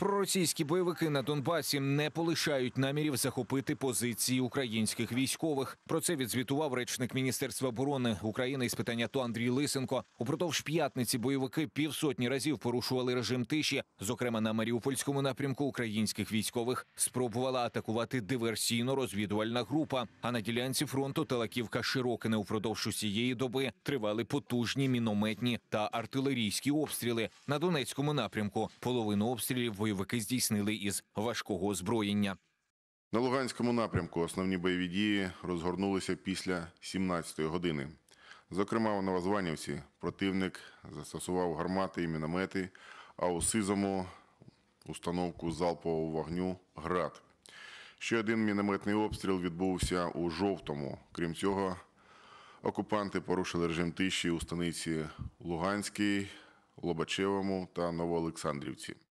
Проросійські бойовики на Донбасі не полишають намірів захопити позиції українських військових. Про це відзвітував речник Міністерства оборони України із питання АТО Андрій Лисенко. Упродовж п'ятниці бойовики півсотні разів порушували режим тиші. Зокрема, на Маріупольському напрямку українських військових спробувала атакувати диверсійно-розвідувальна група. А на ділянці фронту Талаківка Широкине упродовж усієї доби тривали потужні мінометні та артилерійські обстріли. На Донецькому напрямку половину обстрілів бойовики здійснили із важкого озброєння. На Луганському напрямку основні бойові дії розгорнулися після 17-ї години. Зокрема, у Новозванівці противник застосував гармати і міномети, а у Сизому установку залпового вогню град. Ще один мінометний обстріл відбувся у жовтому. Крім цього, окупанти порушили режим тиші у станиці Луганській, Лобачевому та Новоолександрівці.